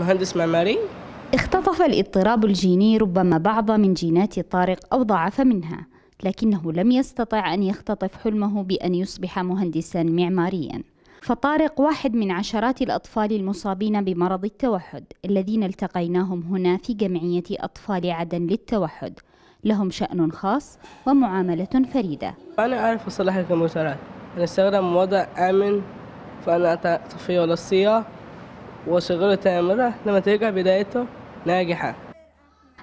مهندس معماري اختطف الاضطراب الجيني ربما بعض من جينات طارق أو ضعف منها لكنه لم يستطع أن يختطف حلمه بأن يصبح مهندسا معماريا فطارق واحد من عشرات الأطفال المصابين بمرض التوحد الذين التقيناهم هنا في جمعية أطفال عدن للتوحد لهم شأن خاص ومعاملة فريدة أنا أعرف أصلح الكمبيوترات أنا أستخدم وضع آمن فأنا أطفي ولا وصغير تأمله لما ترجع بدايته ناجحة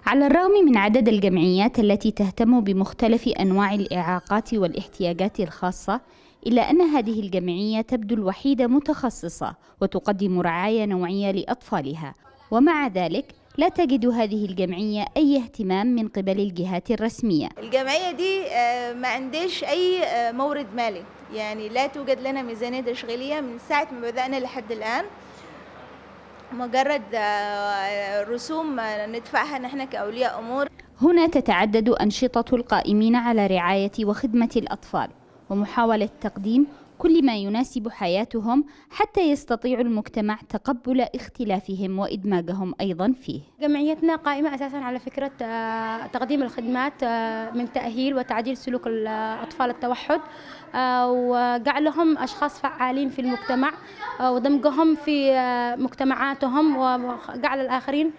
على الرغم من عدد الجمعيات التي تهتم بمختلف أنواع الإعاقات والاحتياجات الخاصة إلا أن هذه الجمعية تبدو الوحيدة متخصصة وتقدم رعاية نوعية لأطفالها ومع ذلك لا تجد هذه الجمعية أي اهتمام من قبل الجهات الرسمية الجمعية دي آه، ما عنديش أي آه، مورد مالي يعني لا توجد لنا ميزانية تشغيلية من ساعة ما بدأنا لحد الآن مجرد آه، رسوم آه، ندفعها نحن كأولياء أمور هنا تتعدد أنشطة القائمين على رعاية وخدمة الأطفال ومحاولة تقديم كل ما يناسب حياتهم حتى يستطيع المجتمع تقبل اختلافهم وإدماجهم أيضا فيه جمعيتنا قائمة أساسا على فكرة آه، تقديم الخدمات آه، من تأهيل وتعديل سلوك الأطفال آه، التوحد وجعلهم أشخاص فعالين في المجتمع ودمجهم في مجتمعاتهم وجعل الآخرين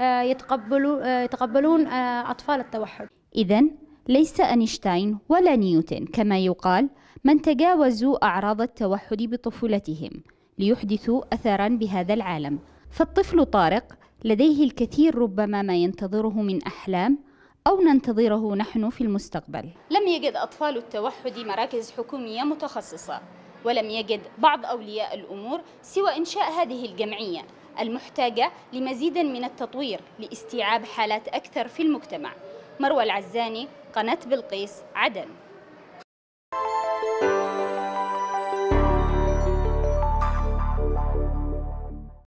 يتقبلون أطفال التوحد إذا ليس أينشتاين ولا نيوتن كما يقال من تجاوزوا أعراض التوحد بطفولتهم ليحدثوا أثرا بهذا العالم فالطفل طارق لديه الكثير ربما ما ينتظره من أحلام أو ننتظره نحن في المستقبل لم يجد أطفال التوحد مراكز حكومية متخصصة ولم يجد بعض أولياء الأمور سوى إنشاء هذه الجمعية المحتاجة لمزيد من التطوير لاستيعاب حالات أكثر في المجتمع مروى العزاني قناة بلقيس عدن